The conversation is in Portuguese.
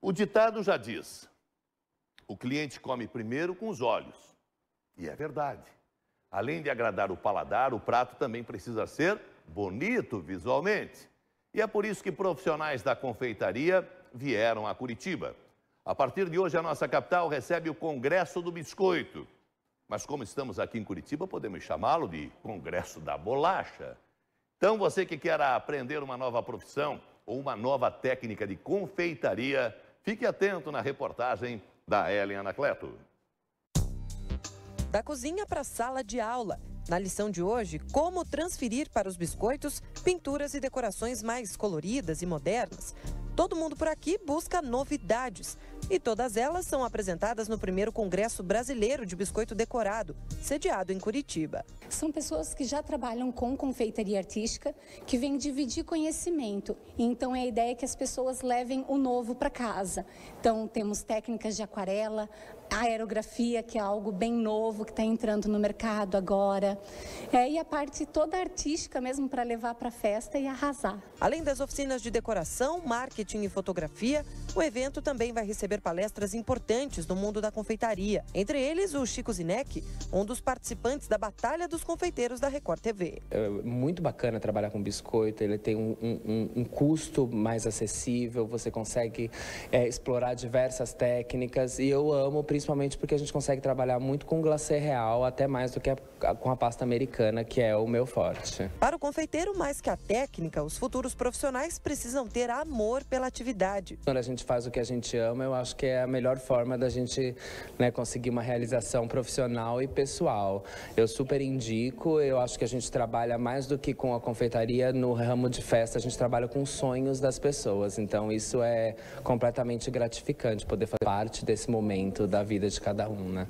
O ditado já diz: o cliente come primeiro com os olhos. E é verdade. Além de agradar o paladar, o prato também precisa ser bonito visualmente. E é por isso que profissionais da confeitaria vieram a Curitiba. A partir de hoje, a nossa capital recebe o Congresso do Biscoito. Mas como estamos aqui em Curitiba, podemos chamá-lo de Congresso da Bolacha. Então, você que quer aprender uma nova profissão ou uma nova técnica de confeitaria, Fique atento na reportagem da Ellen Anacleto. Da cozinha para a sala de aula. Na lição de hoje, como transferir para os biscoitos pinturas e decorações mais coloridas e modernas. Todo mundo por aqui busca novidades e todas elas são apresentadas no primeiro Congresso Brasileiro de Biscoito Decorado, sediado em Curitiba. São pessoas que já trabalham com confeitaria artística, que vêm dividir conhecimento. Então é a ideia é que as pessoas levem o novo para casa. Então temos técnicas de aquarela, aerografia, que é algo bem novo que está entrando no mercado agora, é, e a parte toda artística mesmo para levar para a festa e arrasar. Além das oficinas de decoração, marketing marketing e fotografia, o evento também vai receber palestras importantes do mundo da confeitaria. Entre eles, o Chico Zineck, um dos participantes da Batalha dos Confeiteiros da Record TV. É muito bacana trabalhar com biscoito, ele tem um, um, um custo mais acessível, você consegue é, explorar diversas técnicas e eu amo principalmente porque a gente consegue trabalhar muito com glacê real, até mais do que a, com a pasta americana, que é o meu forte. Para o confeiteiro, mais que a técnica, os futuros profissionais precisam ter amor pela pela atividade. Quando a gente faz o que a gente ama, eu acho que é a melhor forma da gente né, conseguir uma realização profissional e pessoal. Eu super indico, eu acho que a gente trabalha mais do que com a confeitaria no ramo de festa, a gente trabalha com sonhos das pessoas. Então isso é completamente gratificante poder fazer parte desse momento da vida de cada um, né?